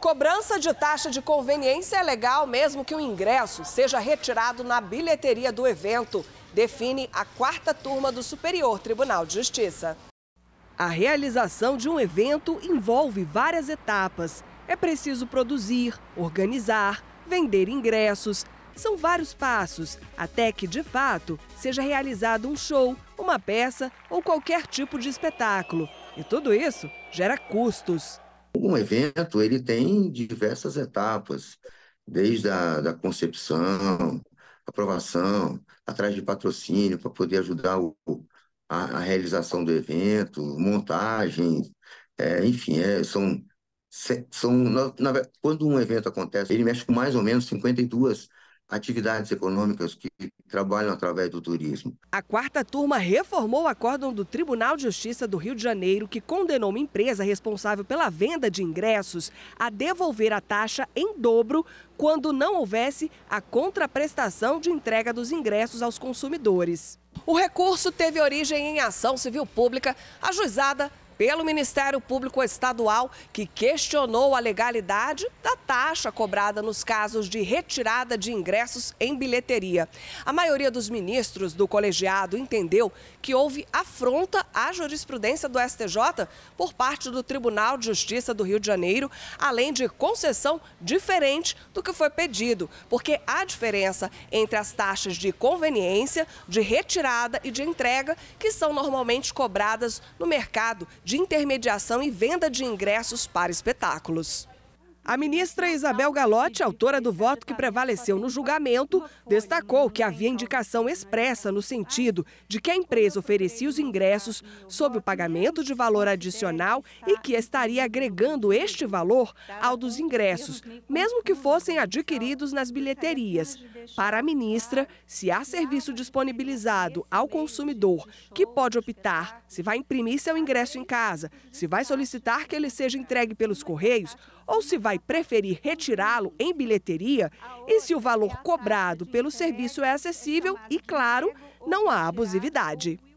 Cobrança de taxa de conveniência é legal mesmo que o ingresso seja retirado na bilheteria do evento, define a quarta turma do Superior Tribunal de Justiça. A realização de um evento envolve várias etapas. É preciso produzir, organizar, vender ingressos. São vários passos até que, de fato, seja realizado um show, uma peça ou qualquer tipo de espetáculo. E tudo isso gera custos. Um evento ele tem diversas etapas, desde a da concepção, aprovação, atrás de patrocínio para poder ajudar o, a, a, realização do evento, montagem, é, enfim, é, são, são na, na, quando um evento acontece, ele mexe com mais ou menos 52 atividades econômicas que trabalham através do turismo. A quarta turma reformou o acórdão do Tribunal de Justiça do Rio de Janeiro, que condenou uma empresa responsável pela venda de ingressos a devolver a taxa em dobro quando não houvesse a contraprestação de entrega dos ingressos aos consumidores. O recurso teve origem em ação civil pública ajuizada pelo Ministério Público Estadual, que questionou a legalidade da taxa cobrada nos casos de retirada de ingressos em bilheteria. A maioria dos ministros do colegiado entendeu que houve afronta à jurisprudência do STJ por parte do Tribunal de Justiça do Rio de Janeiro, além de concessão diferente do que foi pedido, porque há diferença entre as taxas de conveniência, de retirada e de entrega que são normalmente cobradas no mercado de de intermediação e venda de ingressos para espetáculos. A ministra Isabel Galotti, autora do voto que prevaleceu no julgamento, destacou que havia indicação expressa no sentido de que a empresa oferecia os ingressos sob o pagamento de valor adicional e que estaria agregando este valor ao dos ingressos, mesmo que fossem adquiridos nas bilheterias. Para a ministra, se há serviço disponibilizado ao consumidor que pode optar se vai imprimir seu ingresso em casa, se vai solicitar que ele seja entregue pelos correios ou se vai preferir retirá-lo em bilheteria e se o valor cobrado pelo serviço é acessível e, claro, não há abusividade.